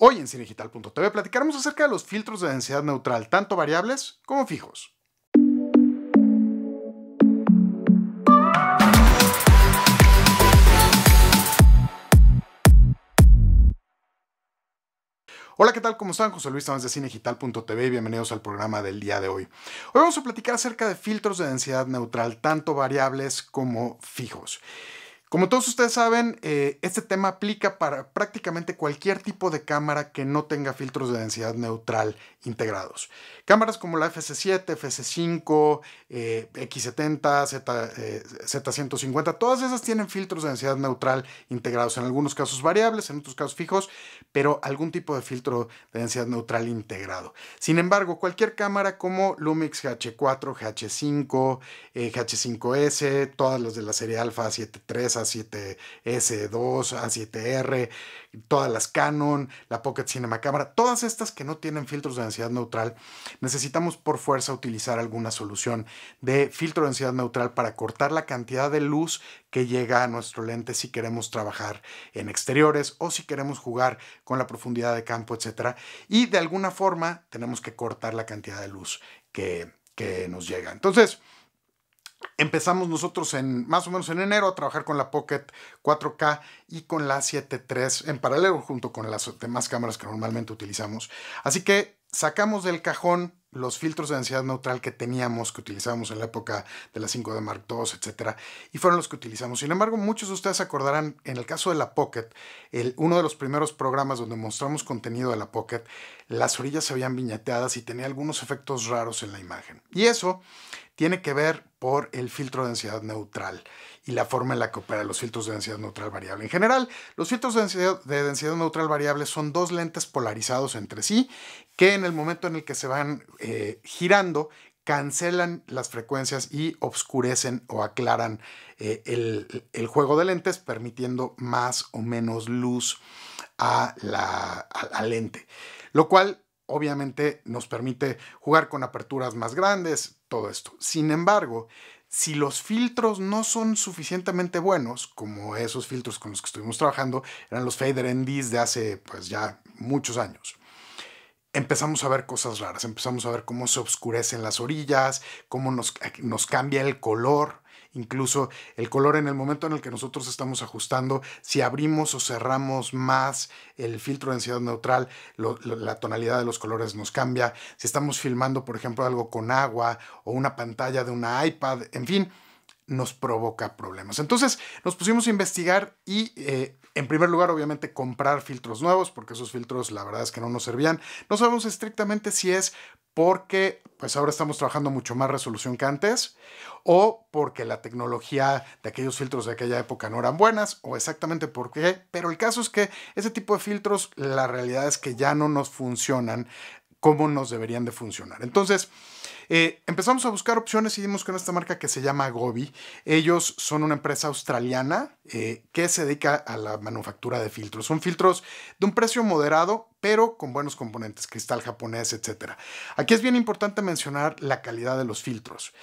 Hoy en cinegital.tv platicaremos acerca de los filtros de densidad neutral, tanto variables como fijos. Hola, ¿qué tal? ¿Cómo están? José Luis Tamás de Cinegital.tv y bienvenidos al programa del día de hoy. Hoy vamos a platicar acerca de filtros de densidad neutral, tanto variables como fijos. Como todos ustedes saben, eh, este tema aplica para prácticamente cualquier tipo de cámara que no tenga filtros de densidad neutral integrados. Cámaras como la fc 7 fc 5 X70, Z, eh, Z150, todas esas tienen filtros de densidad neutral integrados, en algunos casos variables, en otros casos fijos, pero algún tipo de filtro de densidad neutral integrado. Sin embargo, cualquier cámara como Lumix GH4, GH5, GH5S, todas las de la serie Alpha 73, a7S2, A7R, todas las Canon, la Pocket Cinema cámara todas estas que no tienen filtros de densidad neutral, necesitamos por fuerza utilizar alguna solución de filtro de densidad neutral para cortar la cantidad de luz que llega a nuestro lente si queremos trabajar en exteriores o si queremos jugar con la profundidad de campo, etc. Y de alguna forma tenemos que cortar la cantidad de luz que, que nos llega. Entonces, Empezamos nosotros en más o menos en enero a trabajar con la Pocket 4K y con la 7.3 en paralelo junto con las demás cámaras que normalmente utilizamos. Así que sacamos del cajón los filtros de densidad neutral que teníamos, que utilizábamos en la época de la 5D Mark II, etcétera, y fueron los que utilizamos. Sin embargo, muchos de ustedes acordarán, en el caso de la Pocket, uno de los primeros programas donde mostramos contenido de la Pocket, las orillas se habían viñeteadas y tenía algunos efectos raros en la imagen. Y eso tiene que ver por el filtro de densidad neutral y la forma en la que operan los filtros de densidad neutral variable. En general, los filtros de densidad, de densidad, neutral variable son dos lentes polarizados entre sí que en el momento en el que se van eh, girando cancelan las frecuencias y obscurecen o aclaran eh, el, juego de lentes, permitiendo más o menos luz a la, a la lente, lo cual obviamente nos permite jugar con aperturas más grandes, todo esto. Sin embargo, si los filtros no son suficientemente buenos, como esos filtros con los que estuvimos trabajando, eran los fader NDs de hace pues ya muchos años. Empezamos a ver cosas raras, empezamos a ver cómo se oscurecen las orillas, cómo nos eh, cambia el color, incluso el color en el momento en el que nosotros estamos ajustando, si abrimos o cerramos más el filtro de densidad neutral, la tonalidad de los colores nos cambia, si estamos filmando, por ejemplo, algo con agua o una pantalla de una iPad, en fin, nos provoca problemas. Entonces nos pusimos a investigar y eh, en primer lugar obviamente comprar filtros nuevos porque esos filtros la verdad es que no nos servían. No sabemos estrictamente si es porque pues ahora estamos trabajando mucho más resolución que antes o porque la tecnología de aquellos filtros de aquella época no eran buenas o exactamente por qué, pero el caso es que ese tipo de filtros la realidad es que ya no nos funcionan cómo nos deberían de funcionar. Entonces, eh, empezamos a buscar opciones y dimos con esta marca que se llama Gobi. Ellos son una empresa australiana eh, que se dedica a la manufactura de filtros. Son filtros de un precio moderado, pero con buenos componentes, cristal japonés, etc. Aquí es bien importante mencionar la calidad de los filtros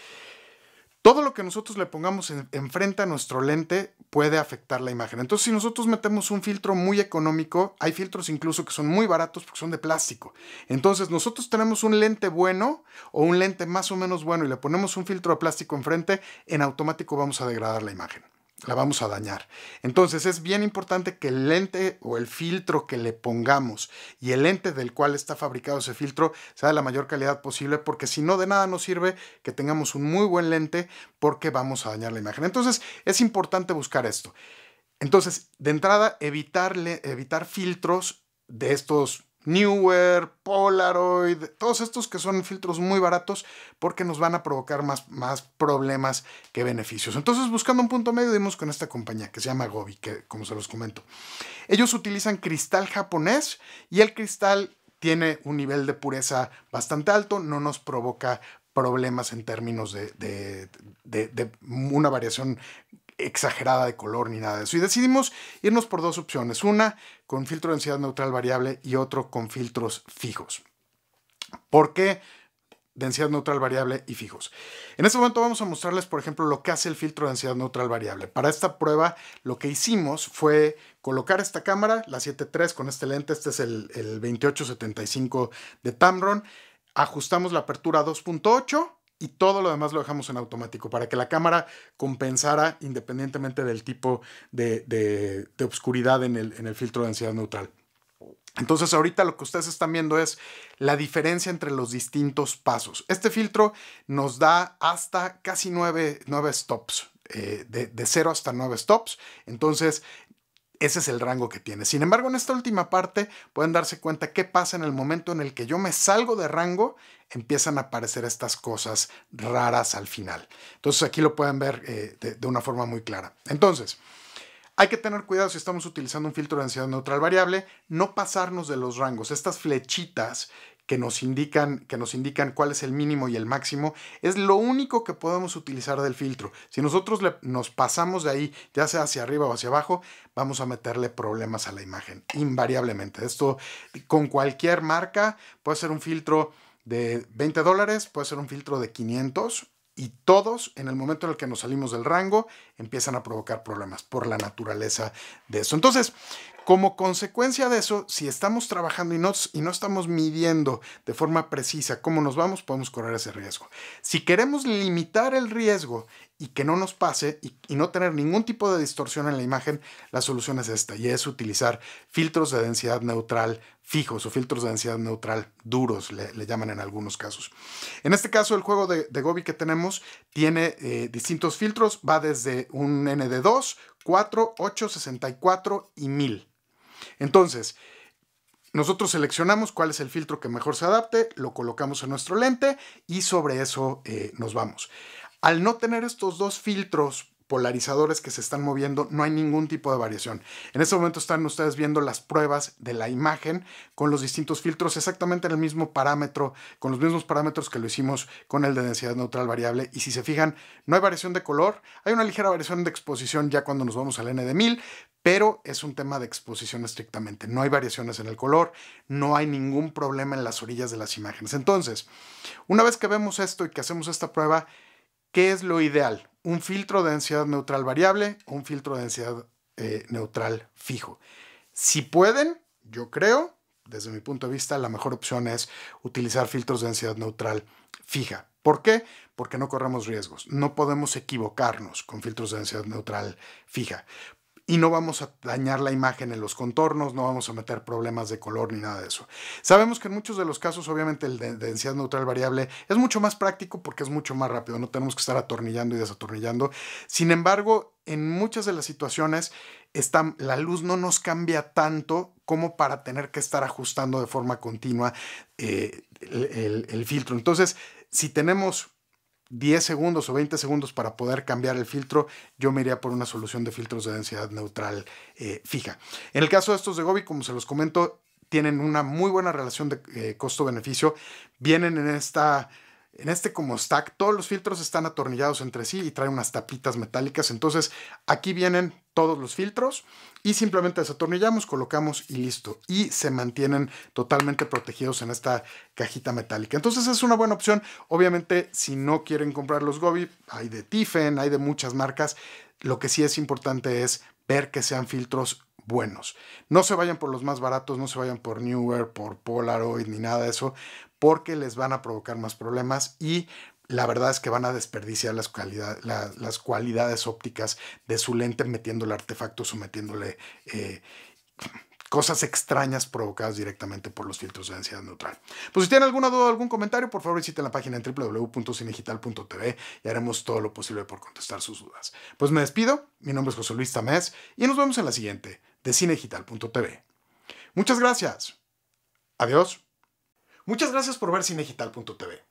todo lo que nosotros le pongamos enfrente a nuestro lente puede afectar la imagen. Entonces, si nosotros metemos un filtro muy económico, hay filtros incluso que son muy baratos porque son de plástico. Entonces, nosotros tenemos un lente bueno o un lente más o menos bueno y le ponemos un filtro de plástico enfrente, en automático vamos a degradar la imagen la vamos a dañar. Entonces es bien importante que el lente o el filtro que le pongamos y el lente del cual está fabricado ese filtro sea de la mayor calidad posible porque si no de nada nos sirve que tengamos un muy buen lente porque vamos a dañar la imagen. Entonces es importante buscar esto. Entonces, de entrada, evitar, evitar filtros de estos Newer, Polaroid, todos estos que son filtros muy baratos porque nos van a provocar más, más problemas que beneficios. Entonces, buscando un punto medio, dimos con esta compañía que se llama Gobi, que como se los comento. Ellos utilizan cristal japonés y el cristal tiene un nivel de pureza bastante alto, no nos provoca problemas en términos de, de, una variación exagerada de color ni nada de eso. Y decidimos irnos por dos opciones, una con filtro de densidad neutral variable y otro con filtros fijos. ¿Por qué? densidad neutral variable y fijos. En este momento vamos a mostrarles, por ejemplo, lo que hace el filtro de densidad neutral variable. Para esta prueba, lo que hicimos fue colocar esta cámara, la 7.3 con este lente, este es el, el 2875 de Tamron, ajustamos la apertura 2.8 y todo lo demás lo dejamos en automático para que la cámara compensara independientemente del tipo de, de, obscuridad en el, filtro de ansiedad neutral. Entonces ahorita lo que ustedes están viendo es la diferencia entre los distintos pasos. Este filtro nos da hasta casi 9, stops, eh, de, de, 0 hasta 9 stops. Entonces ese es el rango que tiene. Sin embargo, en esta última parte pueden darse cuenta qué pasa en el momento en el que yo me salgo de rango, empiezan a aparecer estas cosas raras al final. Entonces aquí lo pueden ver eh, de, una forma muy clara. Entonces, hay que tener cuidado si estamos utilizando un filtro de ansiedad neutral variable, no pasarnos de los rangos. Estas flechitas que nos indican, que nos indican cuál es el mínimo y el máximo, es lo único que podemos utilizar del filtro. Si nosotros nos pasamos de ahí, ya sea hacia arriba o hacia abajo, vamos a meterle problemas a la imagen, invariablemente. Esto con cualquier marca puede ser un filtro de 20 dólares, puede ser un filtro de 500 y todos en el momento en el que nos salimos del rango empiezan a provocar problemas por la naturaleza de eso. Entonces, como consecuencia de eso, si estamos trabajando y no, y no estamos midiendo de forma precisa cómo nos vamos, podemos correr ese riesgo. Si queremos limitar el riesgo y que no nos pase y, no tener ningún tipo de distorsión en la imagen, la solución es esta y es utilizar filtros de densidad neutral fijos o filtros de densidad neutral duros, le, llaman en algunos casos. En este caso, el juego de, de Gobi que tenemos tiene eh, distintos filtros, va desde un ND2, 4, 8, 64 y 1000. Entonces, nosotros seleccionamos cuál es el filtro que mejor se adapte, lo colocamos en nuestro lente y sobre eso eh, nos vamos. Al no tener estos dos filtros polarizadores que se están moviendo, no hay ningún tipo de variación. En este momento están ustedes viendo las pruebas de la imagen con los distintos filtros, exactamente en el mismo parámetro, con los mismos parámetros que lo hicimos con el de densidad neutral variable. Y si se fijan, no hay variación de color, hay una ligera variación de exposición ya cuando nos vamos al N de 1000, pero es un tema de exposición estrictamente. No hay variaciones en el color, no hay ningún problema en las orillas de las imágenes. Entonces, una vez que vemos esto y que hacemos esta prueba, ¿qué es lo ideal? un filtro de densidad neutral variable, un filtro de densidad eh, neutral fijo. Si pueden, yo creo, desde mi punto de vista, la mejor opción es utilizar filtros de densidad neutral fija. ¿Por qué? Porque no corremos riesgos. No podemos equivocarnos con filtros de densidad neutral fija y no vamos a dañar la imagen en los contornos, no vamos a meter problemas de color ni nada de eso. Sabemos que en muchos de los casos, obviamente, el de densidad neutral variable es mucho más práctico porque es mucho más rápido, no tenemos que estar atornillando y desatornillando. Sin embargo, en muchas de las situaciones está, la luz no nos cambia tanto como para tener que estar ajustando de forma continua eh, el filtro. Entonces, si tenemos 10 segundos o 20 segundos para poder cambiar el filtro, yo me iría por una solución de filtros de densidad neutral eh, fija. En el caso de estos de Gobi, como se los comento, tienen una muy buena relación de eh, costo-beneficio. Vienen en esta en este como stack, todos los filtros están atornillados entre sí y traen unas tapitas metálicas. Entonces, aquí vienen todos los filtros y simplemente desatornillamos, colocamos y listo. Y se mantienen totalmente protegidos en esta cajita metálica. Entonces es una buena opción. Obviamente, si no quieren comprar los Gobi, hay de Tiffen, hay de muchas marcas. Lo que sí es importante es ver que sean filtros buenos. No se vayan por los más baratos, no se vayan por Newer, por Polaroid, ni nada de eso, porque les van a provocar más problemas y la verdad es que van a desperdiciar las, las cualidades ópticas de su lente metiéndole artefactos o metiéndole eh, cosas extrañas provocadas directamente por los filtros de densidad neutral. Pues si tienen alguna duda o algún comentario, por favor visiten la página en www.cinegital.tv y haremos todo lo posible por contestar sus dudas. Pues me despido, mi nombre es José Luis Tamés y nos vemos en la siguiente de cinegital.tv. Muchas gracias. Adiós. Muchas gracias por ver cinegital.tv.